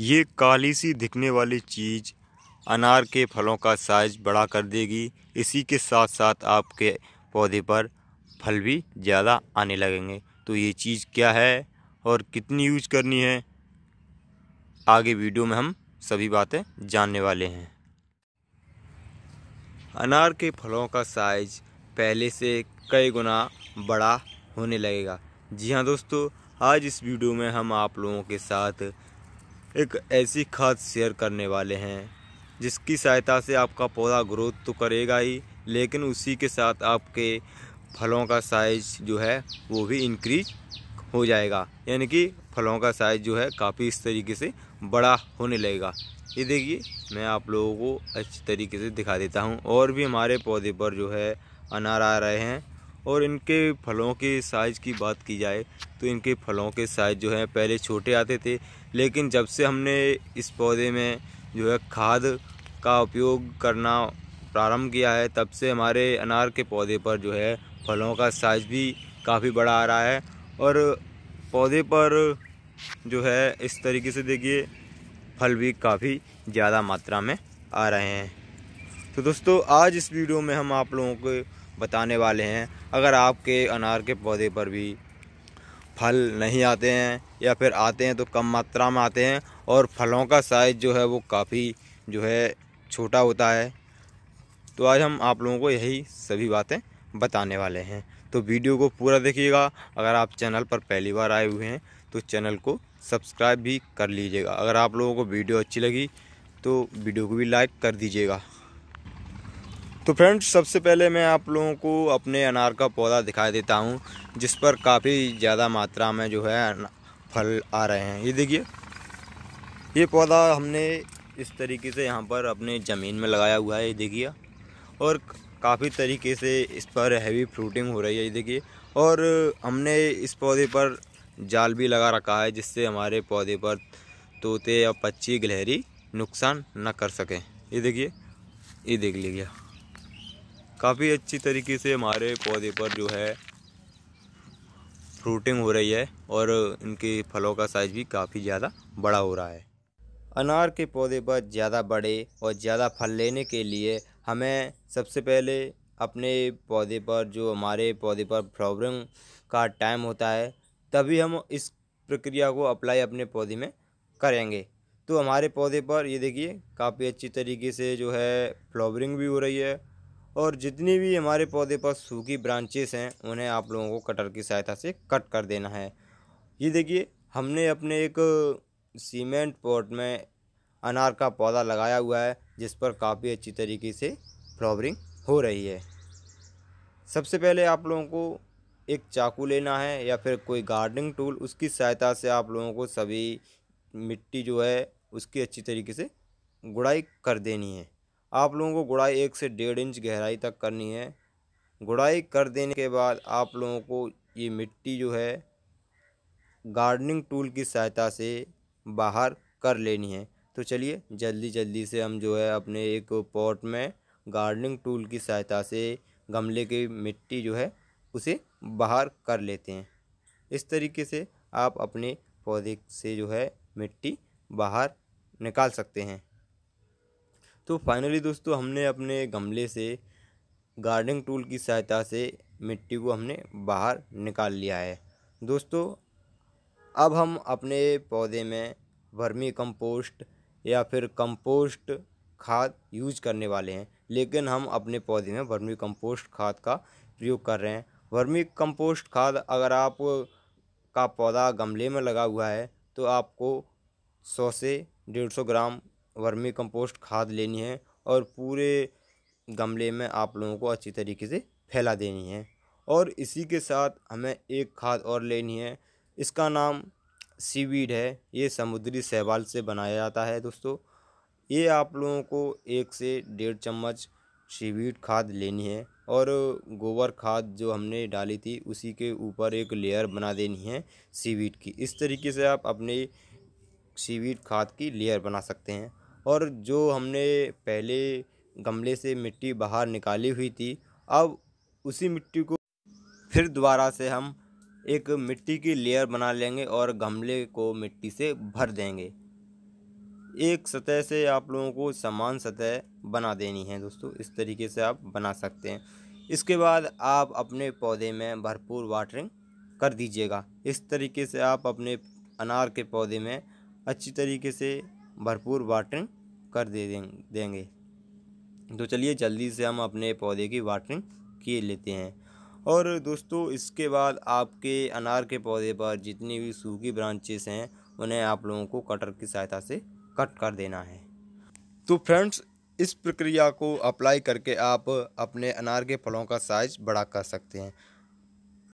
ये काली सी दिखने वाली चीज़ अनार के फलों का साइज बड़ा कर देगी इसी के साथ साथ आपके पौधे पर फल भी ज़्यादा आने लगेंगे तो ये चीज़ क्या है और कितनी यूज करनी है आगे वीडियो में हम सभी बातें जानने वाले हैं अनार के फलों का साइज पहले से कई गुना बड़ा होने लगेगा जी हाँ दोस्तों आज इस वीडियो में हम आप लोगों के साथ एक ऐसी खाद शेयर करने वाले हैं जिसकी सहायता से आपका पौधा ग्रोथ तो करेगा ही लेकिन उसी के साथ आपके फलों का साइज जो है वो भी इंक्रीज हो जाएगा यानी कि फलों का साइज जो है काफ़ी इस तरीके से बड़ा होने लगेगा ये देखिए मैं आप लोगों को अच्छी तरीके से दिखा देता हूँ और भी हमारे पौधे पर जो है अनार आ रहे हैं और इनके फलों के साइज़ की बात की जाए तो इनके फलों के साइज़ जो है पहले छोटे आते थे लेकिन जब से हमने इस पौधे में जो है खाद का उपयोग करना प्रारंभ किया है तब से हमारे अनार के पौधे पर जो है फलों का साइज़ भी काफ़ी बड़ा आ रहा है और पौधे पर जो है इस तरीके से देखिए फल भी काफ़ी ज़्यादा मात्रा में आ रहे हैं तो दोस्तों आज इस वीडियो में हम आप लोगों को बताने वाले हैं अगर आपके अनार के पौधे पर भी फल नहीं आते हैं या फिर आते हैं तो कम मात्रा में आते हैं और फलों का साइज़ जो है वो काफ़ी जो है छोटा होता है तो आज हम आप लोगों को यही सभी बातें बताने वाले हैं तो वीडियो को पूरा देखिएगा अगर आप चैनल पर पहली बार आए हुए हैं तो चैनल को सब्सक्राइब भी कर लीजिएगा अगर आप लोगों को वीडियो अच्छी लगी तो वीडियो को भी लाइक कर दीजिएगा तो फ्रेंड्स सबसे पहले मैं आप लोगों को अपने अनार का पौधा दिखाई देता हूँ जिस पर काफ़ी ज़्यादा मात्रा में जो है फल आ रहे हैं ये देखिए ये पौधा हमने इस तरीके से यहाँ पर अपने ज़मीन में लगाया हुआ है ये देखिए और काफ़ी तरीके से इस पर हैवी फ्रूटिंग हो रही है ये देखिए और हमने इस पौधे पर जाल भी लगा रखा है जिससे हमारे पौधे पर तोते या पक्षी गिलहरी नुकसान न कर सकें ये देखिए ये देख लीजिए काफ़ी अच्छी तरीके से हमारे पौधे पर जो है फ्रूटिंग हो रही है और इनके फलों का साइज़ भी काफ़ी ज़्यादा बड़ा हो रहा है अनार के पौधे पर ज़्यादा बड़े और ज़्यादा फल लेने के लिए हमें सबसे पहले अपने पौधे पर जो हमारे पौधे पर फ्लावरिंग का टाइम होता है तभी हम इस प्रक्रिया को अप्लाई अपने पौधे में करेंगे तो हमारे पौधे पर ये देखिए काफ़ी अच्छी तरीके से जो है फ्लावरिंग भी हो रही है और जितने भी हमारे पौधे पर सूखी ब्रांचेस हैं उन्हें आप लोगों को कटर की सहायता से कट कर देना है ये देखिए हमने अपने एक सीमेंट पॉट में अनार का पौधा लगाया हुआ है जिस पर काफ़ी अच्छी तरीके से फ्लावरिंग हो रही है सबसे पहले आप लोगों को एक चाकू लेना है या फिर कोई गार्डनिंग टूल उसकी सहायता से आप लोगों को सभी मिट्टी जो है उसकी अच्छी तरीके से गुड़ाई कर देनी है आप लोगों को गुड़ाई एक से डेढ़ इंच गहराई तक करनी है गुड़ाई कर देने के बाद आप लोगों को ये मिट्टी जो है गार्डनिंग टूल की सहायता से बाहर कर लेनी है तो चलिए जल्दी जल्दी से हम जो है अपने एक पॉट में गार्डनिंग टूल की सहायता से गमले की मिट्टी जो है उसे बाहर कर लेते हैं इस तरीके से आप अपने पौधे से जो है मिट्टी बाहर निकाल सकते हैं तो फाइनली दोस्तों हमने अपने गमले से गार्डनिंग टूल की सहायता से मिट्टी को हमने बाहर निकाल लिया है दोस्तों अब हम अपने पौधे में वर्मी कंपोस्ट या फिर कंपोस्ट खाद यूज करने वाले हैं लेकिन हम अपने पौधे में वर्मी कंपोस्ट खाद का प्रयोग कर रहे हैं वर्मी कंपोस्ट खाद अगर आप का पौधा गमले में लगा हुआ है तो आपको सौ से डेढ़ सौ ग्राम वर्मी कंपोस्ट खाद लेनी है और पूरे गमले में आप लोगों को अच्छी तरीके से फैला देनी है और इसी के साथ हमें एक खाद और लेनी है इसका नाम सीवीड है ये समुद्री सहवाल से बनाया जाता है दोस्तों ये आप लोगों को एक से डेढ़ चम्मच सीवीड खाद लेनी है और गोबर खाद जो हमने डाली थी उसी के ऊपर एक लेयर बना देनी है सीवीड की इस तरीके से आप अपने सीवीड खाद की लेयर बना सकते हैं और जो हमने पहले गमले से मिट्टी बाहर निकाली हुई थी अब उसी मिट्टी को फिर दोबारा से हम एक मिट्टी की लेयर बना लेंगे और गमले को मिट्टी से भर देंगे एक सतह से आप लोगों को समान सतह बना देनी है दोस्तों इस तरीके से आप बना सकते हैं इसके बाद आप अपने पौधे में भरपूर वाटरिंग कर दीजिएगा इस तरीके से आप अपने अनार के पौधे में अच्छी तरीके से भरपूर वाटरिंग कर दे देंगे तो चलिए जल्दी से हम अपने पौधे की वाटरिंग किए लेते हैं और दोस्तों इसके बाद आपके अनार के पौधे पर जितनी भी सूखी ब्रांचेस हैं उन्हें आप लोगों को कटर की सहायता से कट कर देना है तो फ्रेंड्स इस प्रक्रिया को अप्लाई करके आप अपने अनार के फलों का साइज बड़ा कर सकते हैं